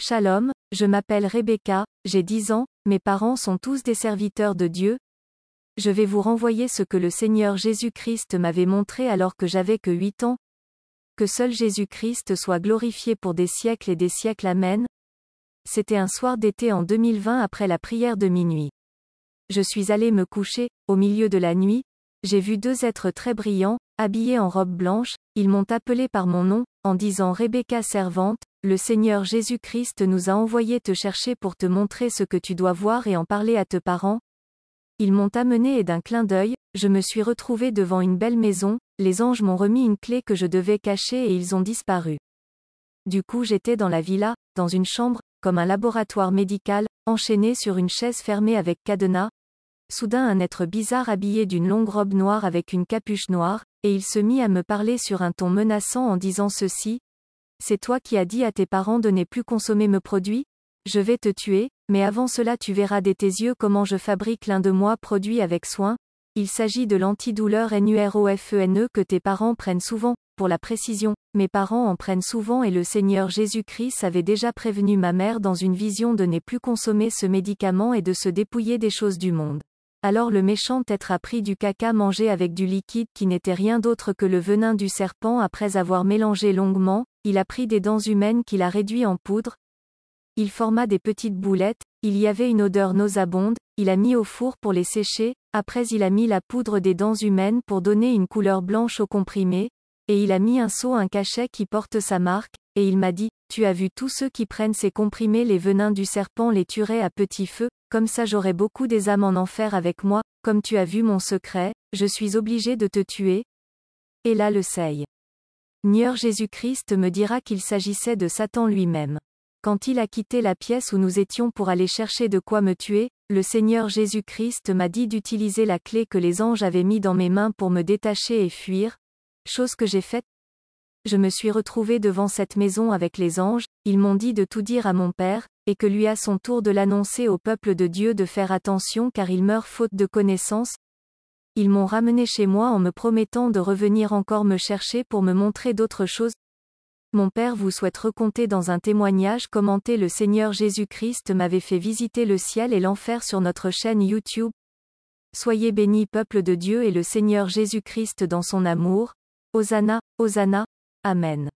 Shalom, je m'appelle Rebecca, j'ai 10 ans, mes parents sont tous des serviteurs de Dieu. Je vais vous renvoyer ce que le Seigneur Jésus-Christ m'avait montré alors que j'avais que 8 ans. Que seul Jésus-Christ soit glorifié pour des siècles et des siècles. Amen. C'était un soir d'été en 2020 après la prière de minuit. Je suis allé me coucher, au milieu de la nuit, j'ai vu deux êtres très brillants, habillés en robe blanche, ils m'ont appelé par mon nom, en disant Rebecca servante, le Seigneur Jésus-Christ nous a envoyé te chercher pour te montrer ce que tu dois voir et en parler à tes parents. Ils m'ont amené et d'un clin d'œil, je me suis retrouvé devant une belle maison, les anges m'ont remis une clé que je devais cacher et ils ont disparu. Du coup j'étais dans la villa, dans une chambre, comme un laboratoire médical, enchaîné sur une chaise fermée avec cadenas. Soudain un être bizarre habillé d'une longue robe noire avec une capuche noire, et il se mit à me parler sur un ton menaçant en disant ceci, c'est toi qui as dit à tes parents de ne plus consommer mes produits Je vais te tuer, mais avant cela tu verras de tes yeux comment je fabrique l'un de moi produit avec soin. Il s'agit de l'antidouleur NUROFENE e que tes parents prennent souvent, pour la précision, mes parents en prennent souvent et le Seigneur Jésus-Christ avait déjà prévenu ma mère dans une vision de ne plus consommer ce médicament et de se dépouiller des choses du monde. Alors le méchant être a pris du caca mangé avec du liquide qui n'était rien d'autre que le venin du serpent après avoir mélangé longuement, il a pris des dents humaines qu'il a réduit en poudre, il forma des petites boulettes, il y avait une odeur nauséabonde, il a mis au four pour les sécher, après il a mis la poudre des dents humaines pour donner une couleur blanche aux comprimés, et il a mis un seau un cachet qui porte sa marque, et il m'a dit, tu as vu tous ceux qui prennent ces comprimés les venins du serpent les tueraient à petit feu, comme ça j'aurai beaucoup des âmes en enfer avec moi, comme tu as vu mon secret, je suis obligé de te tuer. Et là le seille. Nieur Jésus-Christ me dira qu'il s'agissait de Satan lui-même. Quand il a quitté la pièce où nous étions pour aller chercher de quoi me tuer, le Seigneur Jésus-Christ m'a dit d'utiliser la clé que les anges avaient mis dans mes mains pour me détacher et fuir, chose que j'ai faite. Je me suis retrouvé devant cette maison avec les anges, ils m'ont dit de tout dire à mon Père, et que lui à son tour de l'annoncer au peuple de Dieu de faire attention car il meurt faute de connaissance, ils m'ont ramené chez moi en me promettant de revenir encore me chercher pour me montrer d'autres choses. Mon père vous souhaite raconter dans un témoignage commenté le Seigneur Jésus-Christ m'avait fait visiter le ciel et l'enfer sur notre chaîne YouTube. Soyez bénis peuple de Dieu et le Seigneur Jésus-Christ dans son amour. Hosanna, Hosanna, Amen.